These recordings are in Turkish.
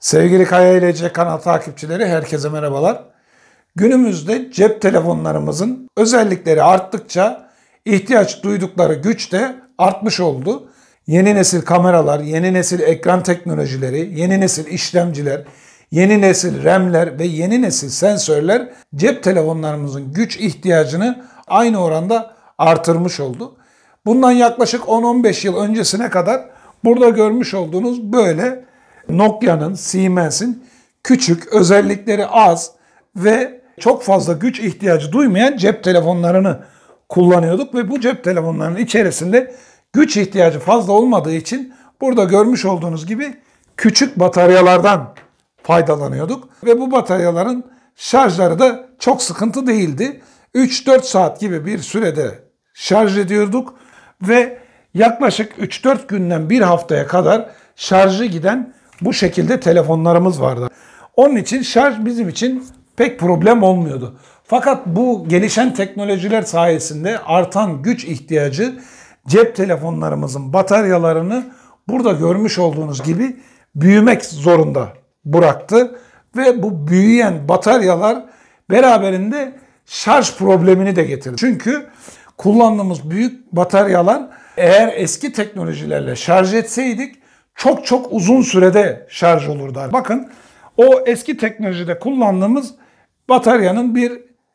Sevgili Kaya ile kanal takipçileri herkese merhabalar. Günümüzde cep telefonlarımızın özellikleri arttıkça ihtiyaç duydukları güç de artmış oldu. Yeni nesil kameralar, yeni nesil ekran teknolojileri, yeni nesil işlemciler, yeni nesil RAM'ler ve yeni nesil sensörler cep telefonlarımızın güç ihtiyacını aynı oranda artırmış oldu. Bundan yaklaşık 10-15 yıl öncesine kadar burada görmüş olduğunuz böyle Nokia'nın, Siemens'in küçük, özellikleri az ve çok fazla güç ihtiyacı duymayan cep telefonlarını kullanıyorduk ve bu cep telefonlarının içerisinde güç ihtiyacı fazla olmadığı için burada görmüş olduğunuz gibi küçük bataryalardan faydalanıyorduk ve bu bataryaların şarjları da çok sıkıntı değildi. 3-4 saat gibi bir sürede şarj ediyorduk ve yaklaşık 3-4 günden bir haftaya kadar şarjı giden bu şekilde telefonlarımız vardı. Onun için şarj bizim için pek problem olmuyordu. Fakat bu gelişen teknolojiler sayesinde artan güç ihtiyacı cep telefonlarımızın bataryalarını burada görmüş olduğunuz gibi büyümek zorunda bıraktı ve bu büyüyen bataryalar beraberinde şarj problemini de getirdi. Çünkü kullandığımız büyük bataryalar eğer eski teknolojilerle şarj etseydik çok çok uzun sürede şarj olur Bakın o eski teknolojide kullandığımız bataryanın bir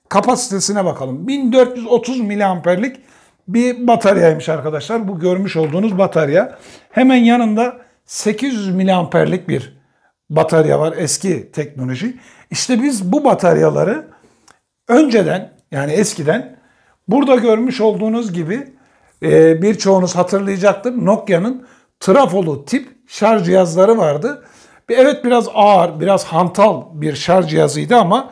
kapasitesine bakalım. 1430 miliamperlik bir bataryaymış arkadaşlar. Bu görmüş olduğunuz batarya. Hemen yanında 800 miliamperlik bir batarya var eski teknoloji. İşte biz bu bataryaları önceden yani eskiden burada görmüş olduğunuz gibi e, birçoğunuz hatırlayacaktır Nokia'nın trafolu tip şarj cihazları vardı. Evet biraz ağır, biraz hantal bir şarj cihazıydı ama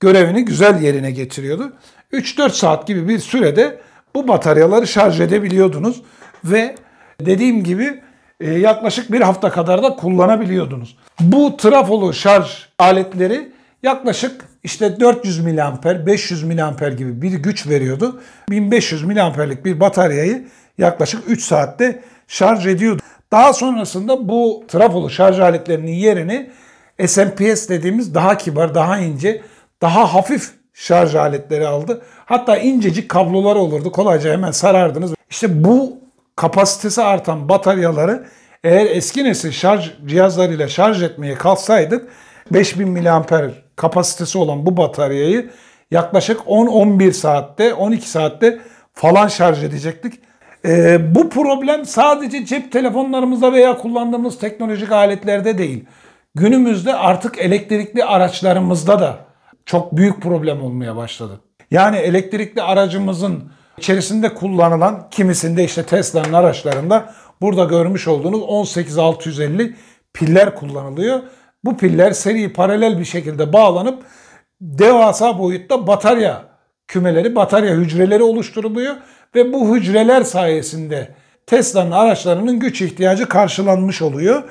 görevini güzel yerine getiriyordu. 3-4 saat gibi bir sürede bu bataryaları şarj edebiliyordunuz ve dediğim gibi e, yaklaşık bir hafta kadar da kullanabiliyordunuz. Bu trafolu şarj aletleri Yaklaşık işte 400 miliamper, 500 miliamper gibi bir güç veriyordu. 1500 miliamperlik bir bataryayı yaklaşık 3 saatte şarj ediyordu. Daha sonrasında bu trafolu şarj aletlerinin yerini SMPS dediğimiz daha kibar, daha ince, daha hafif şarj aletleri aldı. Hatta incecik kablolar olurdu. Kolayca hemen sarardınız. İşte bu kapasitesi artan bataryaları eğer eski nesil şarj cihazlarıyla şarj etmeye kalksaydık 5000 miliamper kapasitesi olan bu bataryayı yaklaşık 10-11 saatte, 12 saatte falan şarj edecektik. Ee, bu problem sadece cep telefonlarımızda veya kullandığımız teknolojik aletlerde değil. Günümüzde artık elektrikli araçlarımızda da çok büyük problem olmaya başladı. Yani elektrikli aracımızın içerisinde kullanılan kimisinde işte Tesla'nın araçlarında burada görmüş olduğunuz 18650 piller kullanılıyor bu piller seri paralel bir şekilde bağlanıp devasa boyutta batarya kümeleri, batarya hücreleri oluşturuluyor ve bu hücreler sayesinde Tesla'nın araçlarının güç ihtiyacı karşılanmış oluyor.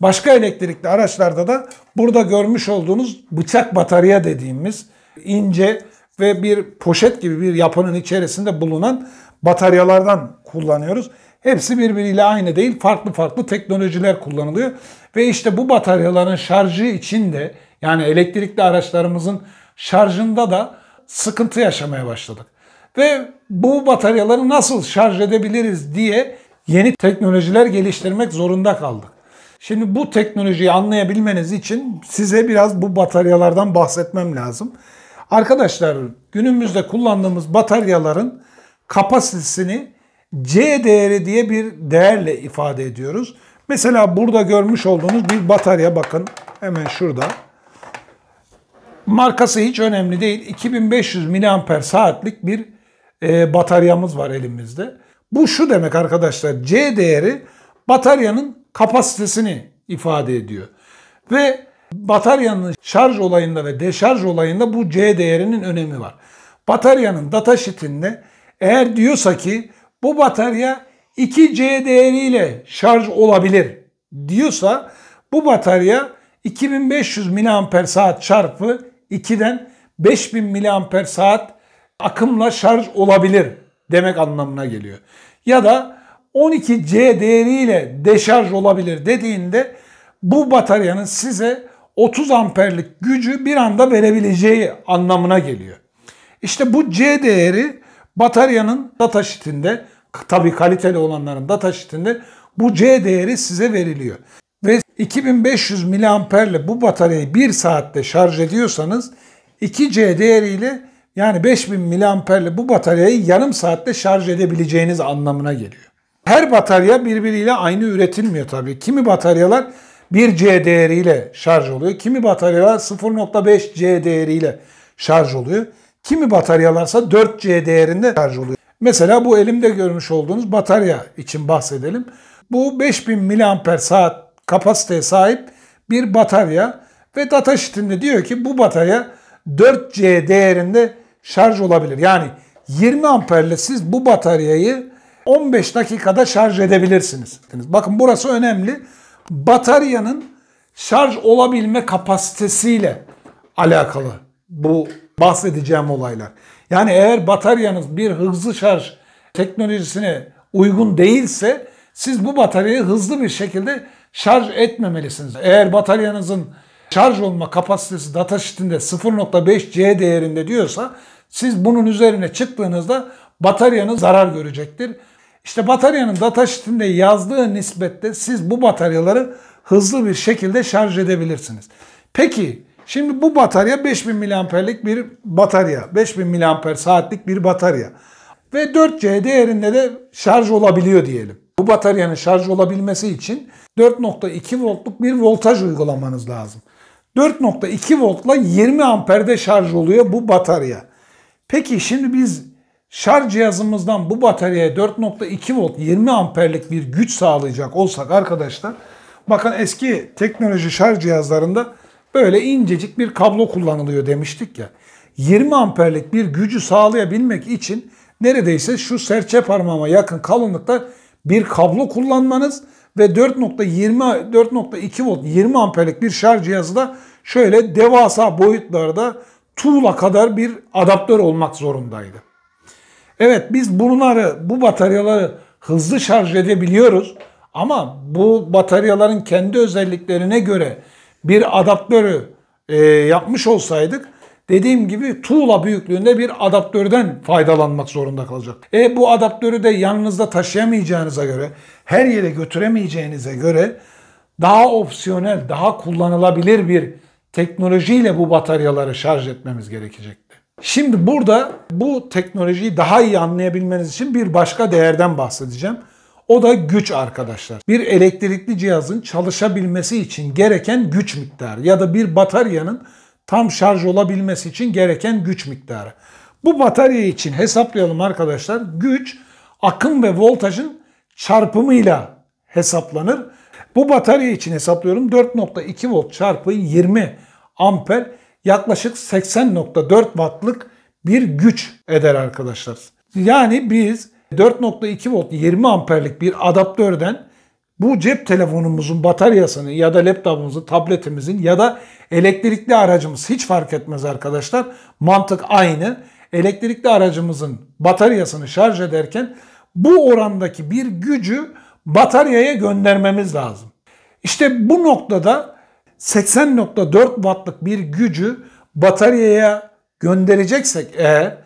Başka elektrikli araçlarda da burada görmüş olduğunuz bıçak batarya dediğimiz ince ve bir poşet gibi bir yapının içerisinde bulunan bataryalardan kullanıyoruz. Hepsi birbiriyle aynı değil. Farklı farklı teknolojiler kullanılıyor. Ve işte bu bataryaların şarjı için de yani elektrikli araçlarımızın şarjında da sıkıntı yaşamaya başladık. Ve bu bataryaları nasıl şarj edebiliriz diye yeni teknolojiler geliştirmek zorunda kaldık. Şimdi bu teknolojiyi anlayabilmeniz için size biraz bu bataryalardan bahsetmem lazım. Arkadaşlar günümüzde kullandığımız bataryaların kapasitesini C değeri diye bir değerle ifade ediyoruz. Mesela burada görmüş olduğunuz bir batarya bakın hemen şurada. Markası hiç önemli değil. 2500 mAh saatlik bir e, bataryamız var elimizde. Bu şu demek arkadaşlar C değeri bataryanın kapasitesini ifade ediyor. Ve bataryanın şarj olayında ve deşarj olayında bu C değerinin önemi var. Bataryanın data sheetinde eğer diyorsa ki bu batarya 2C değeriyle şarj olabilir diyorsa bu batarya 2500 mAh çarpı 2'den 5000 mAh akımla şarj olabilir demek anlamına geliyor. Ya da 12C değeriyle deşarj olabilir dediğinde bu bataryanın size 30 amperlik gücü bir anda verebileceği anlamına geliyor. İşte bu C değeri bataryanın data sheetinde Tabii kaliteli olanların data taşitinde bu C değeri size veriliyor. Ve 2500 miliamperle bu bataryayı 1 saatte şarj ediyorsanız 2C değeriyle yani 5000 miliamperle bu bataryayı yarım saatte şarj edebileceğiniz anlamına geliyor. Her batarya birbiriyle aynı üretilmiyor tabii. Kimi bataryalar 1C değeriyle şarj oluyor. Kimi bataryalar 0.5C değeriyle şarj oluyor. Kimi bataryalarsa 4C değerinde şarj oluyor. Mesela bu elimde görmüş olduğunuz batarya için bahsedelim. Bu 5000 miliamper saat kapasiteye sahip bir batarya ve data sheetinde diyor ki bu batarya 4C değerinde şarj olabilir. Yani 20 amperle siz bu bataryayı 15 dakikada şarj edebilirsiniz. Bakın burası önemli. Bataryanın şarj olabilme kapasitesiyle alakalı bu bahsedeceğim olaylar. Yani eğer bataryanız bir hızlı şarj teknolojisine uygun değilse siz bu bataryayı hızlı bir şekilde şarj etmemelisiniz. Eğer bataryanızın şarj olma kapasitesi data sheet'inde 0.5 C değerinde diyorsa siz bunun üzerine çıktığınızda bataryanız zarar görecektir. İşte bataryanın data sheet'inde yazdığı nispette siz bu bataryaları hızlı bir şekilde şarj edebilirsiniz. Peki Şimdi bu batarya 5000 miliamperlik bir batarya. 5000 miliamper saatlik bir batarya. Ve 4C değerinde de şarj olabiliyor diyelim. Bu bataryanın şarj olabilmesi için 4.2 voltluk bir voltaj uygulamanız lazım. 4.2 voltla 20 amperde şarj oluyor bu batarya. Peki şimdi biz şarj cihazımızdan bu bataryaya 4.2 volt 20 amperlik bir güç sağlayacak olsak arkadaşlar bakın eski teknoloji şarj cihazlarında böyle incecik bir kablo kullanılıyor demiştik ya. 20 amperlik bir gücü sağlayabilmek için neredeyse şu serçe parmağıma yakın kalınlıkta bir kablo kullanmanız ve 4.20 4.2 volt 20 amperlik bir şarj cihazı da şöyle devasa boyutlarda tuğla kadar bir adaptör olmak zorundaydı. Evet biz bunları bu bataryaları hızlı şarj edebiliyoruz ama bu bataryaların kendi özelliklerine göre bir adaptörü e, yapmış olsaydık dediğim gibi tuğla büyüklüğünde bir adaptörden faydalanmak zorunda kalacak. E bu adaptörü de yanınızda taşıyamayacağınıza göre, her yere götüremeyeceğinize göre daha opsiyonel, daha kullanılabilir bir teknolojiyle bu bataryaları şarj etmemiz gerekecekti. Şimdi burada bu teknolojiyi daha iyi anlayabilmeniz için bir başka değerden bahsedeceğim. O da güç arkadaşlar. Bir elektrikli cihazın çalışabilmesi için gereken güç miktarı ya da bir bataryanın tam şarj olabilmesi için gereken güç miktarı. Bu batarya için hesaplayalım arkadaşlar. Güç akım ve voltajın çarpımıyla hesaplanır. Bu batarya için hesaplıyorum. 4.2 volt çarpı 20 amper yaklaşık 80.4 wattlık bir güç eder arkadaşlar. Yani biz 4.2 volt 20 amperlik bir adaptörden bu cep telefonumuzun bataryasını ya da laptopumuzu, tabletimizin ya da elektrikli aracımız hiç fark etmez arkadaşlar. Mantık aynı. Elektrikli aracımızın bataryasını şarj ederken bu orandaki bir gücü bataryaya göndermemiz lazım. İşte bu noktada 80.4 wattlık bir gücü bataryaya göndereceksek eğer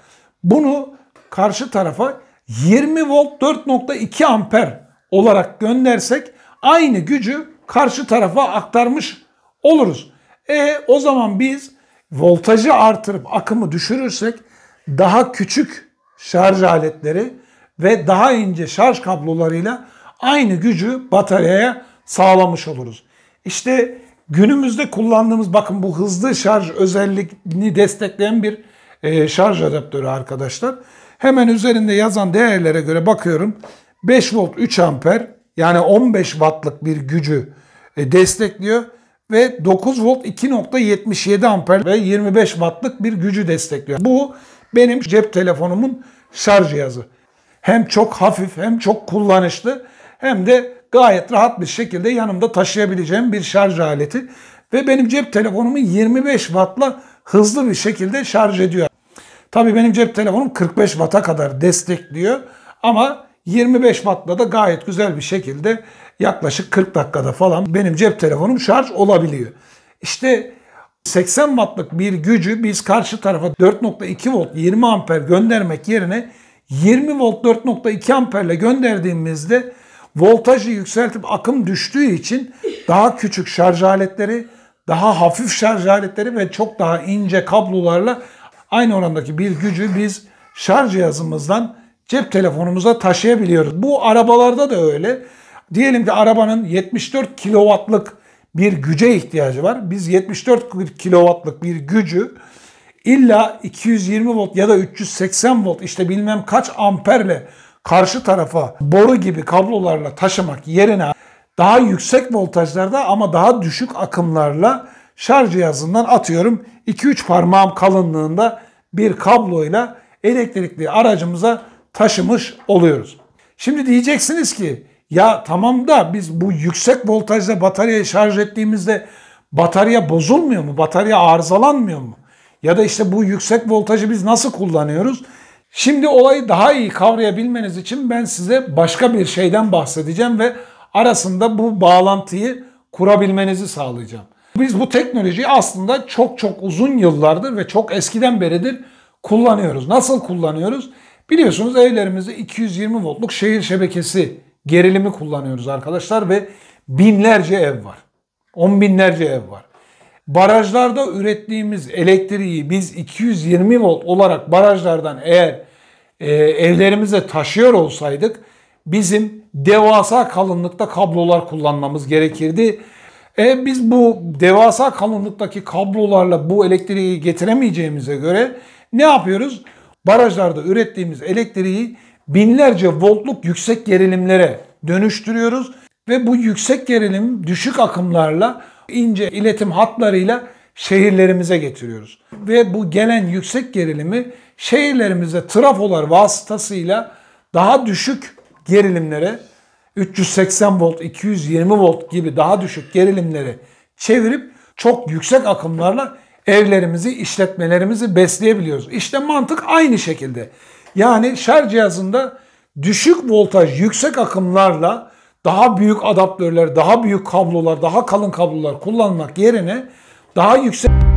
bunu karşı tarafa 20 volt 4.2 amper olarak göndersek aynı gücü karşı tarafa aktarmış oluruz. E o zaman biz voltajı artırıp akımı düşürürsek daha küçük şarj aletleri ve daha ince şarj kablolarıyla aynı gücü bataryaya sağlamış oluruz. İşte günümüzde kullandığımız bakın bu hızlı şarj özelliğini destekleyen bir e, şarj adaptörü arkadaşlar. Hemen üzerinde yazan değerlere göre bakıyorum. 5 volt 3 amper yani 15 wattlık bir gücü e, destekliyor ve 9 volt 2.77 amper ve 25 wattlık bir gücü destekliyor. Bu benim cep telefonumun şarj cihazı. Hem çok hafif hem çok kullanışlı hem de gayet rahat bir şekilde yanımda taşıyabileceğim bir şarj aleti. Ve benim cep telefonumu 25 wattla hızlı bir şekilde şarj ediyor. Tabii benim cep telefonum 45 Watt'a kadar destekliyor ama 25 Watt'la da gayet güzel bir şekilde yaklaşık 40 dakikada falan benim cep telefonum şarj olabiliyor. İşte 80 Watt'lık bir gücü biz karşı tarafa 4.2 volt 20 amper göndermek yerine 20 volt 4.2 amperle gönderdiğimizde voltajı yükseltip akım düştüğü için daha küçük şarj aletleri, daha hafif şarj aletleri ve çok daha ince kablolarla aynı orandaki bir gücü biz şarj cihazımızdan cep telefonumuza taşıyabiliyoruz. Bu arabalarda da öyle. Diyelim ki arabanın 74 kilowattlık bir güce ihtiyacı var. Biz 74 kilowattlık bir gücü illa 220 volt ya da 380 volt işte bilmem kaç amperle karşı tarafa boru gibi kablolarla taşımak yerine daha yüksek voltajlarda ama daha düşük akımlarla şarj cihazından atıyorum 2-3 parmağım kalınlığında bir kabloyla elektrikli aracımıza taşımış oluyoruz. Şimdi diyeceksiniz ki ya tamam da biz bu yüksek voltajda bataryayı şarj ettiğimizde batarya bozulmuyor mu? Batarya arızalanmıyor mu? Ya da işte bu yüksek voltajı biz nasıl kullanıyoruz? Şimdi olayı daha iyi kavrayabilmeniz için ben size başka bir şeyden bahsedeceğim ve arasında bu bağlantıyı kurabilmenizi sağlayacağım. Biz bu teknolojiyi aslında çok çok uzun yıllardır ve çok eskiden beridir kullanıyoruz. Nasıl kullanıyoruz? Biliyorsunuz evlerimizde 220 voltluk şehir şebekesi gerilimi kullanıyoruz arkadaşlar ve binlerce ev var. On binlerce ev var. Barajlarda ürettiğimiz elektriği biz 220 volt olarak barajlardan eğer e, evlerimize taşıyor olsaydık bizim devasa kalınlıkta kablolar kullanmamız gerekirdi e biz bu devasa kalınlıktaki kablolarla bu elektriği getiremeyeceğimize göre ne yapıyoruz? Barajlarda ürettiğimiz elektriği binlerce voltluk yüksek gerilimlere dönüştürüyoruz ve bu yüksek gerilim düşük akımlarla ince iletim hatlarıyla şehirlerimize getiriyoruz. Ve bu gelen yüksek gerilimi şehirlerimize trafolar vasıtasıyla daha düşük gerilimlere 380 volt, 220 volt gibi daha düşük gerilimleri çevirip çok yüksek akımlarla evlerimizi, işletmelerimizi besleyebiliyoruz. İşte mantık aynı şekilde. Yani şarj cihazında düşük voltaj, yüksek akımlarla daha büyük adaptörler, daha büyük kablolar, daha kalın kablolar kullanmak yerine daha yüksek